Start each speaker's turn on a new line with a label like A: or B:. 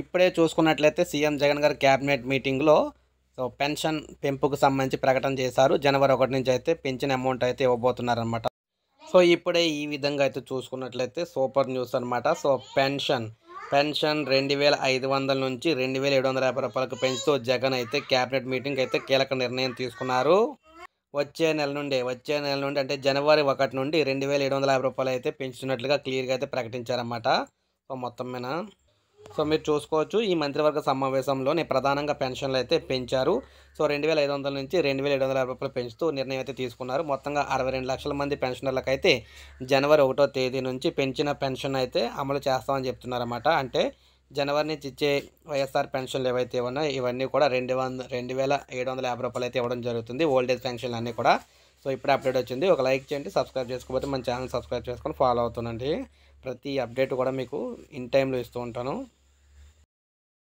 A: ఇప్పుడే చూసుకున్నట్లయితే సీఎం జగన్ గారు క్యాబినెట్ మీటింగ్లో సో పెన్షన్ పెంపుకు సంబంధించి ప్రకటన చేశారు జనవరి ఒకటి నుంచి అయితే పెన్షన్ అమౌంట్ అయితే ఇవ్వబోతున్నారనమాట సో ఇప్పుడే ఈ విధంగా అయితే చూసుకున్నట్లయితే సూపర్ న్యూస్ అనమాట సో పెన్షన్ పెన్షన్ రెండు వేల ఐదు వందల నుంచి రెండు వేల ఏడు వందల యాభై రూపాయలకు పెంచుతూ జగన్ అయితే క్యాబినెట్ మీటింగ్ అయితే కీలక నిర్ణయం తీసుకున్నారు వచ్చే నెల నుండి వచ్చే నెల నుండి అంటే జనవరి ఒకటి నుండి రెండు వేల ఏడు వందల యాభై రూపాయలు అయితే పెంచుతున్నట్లుగా క్లియర్గా అయితే ప్రకటించారన్నమాట సో మొత్తం మీద సో మీరు చూసుకోవచ్చు ఈ మంత్రివర్గ సమావేశంలోనే ప్రధానంగా పెన్షన్లు అయితే పెంచారు సో రెండు వేల ఐదు వందల నుంచి రెండు వేల ఏడు వందల యాభై రూపాయలు పెంచుతూ నిర్ణయం అయితే తీసుకున్నారు మొత్తంగా అరవై రెండు లక్షల మంది పెన్షనర్లకు అయితే జనవరి ఒకటో తేదీ నుంచి పెంచిన పెన్షన్ అయితే అమలు చేస్తామని చెప్తున్నారన్నమాట అంటే జనవరి నుంచి ఇచ్చే వైఎస్ఆర్ పెన్షన్లు ఏవైతే ఉన్నాయో ఇవన్నీ కూడా రెండు వంద రెండు వేల ఏడు వందల యాభై రూపాయలు అయితే ఇవ్వడం జరుగుతుంది ఓల్డ్ ఏజ్ పెన్షన్లు అన్నీ కూడా సో ఇప్పుడే అప్డేట్ వచ్చింది ఒక లైక్ చేయండి సబ్స్క్రైబ్ చేసుకోకపోతే మన ఛానల్ సబ్స్క్రైబ్ చేసుకొని ఫాలో అవుతుందండి ప్రతి అప్డేట్ కూడా మీకు ఇన్ టైంలో ఇస్తూ ఉంటాను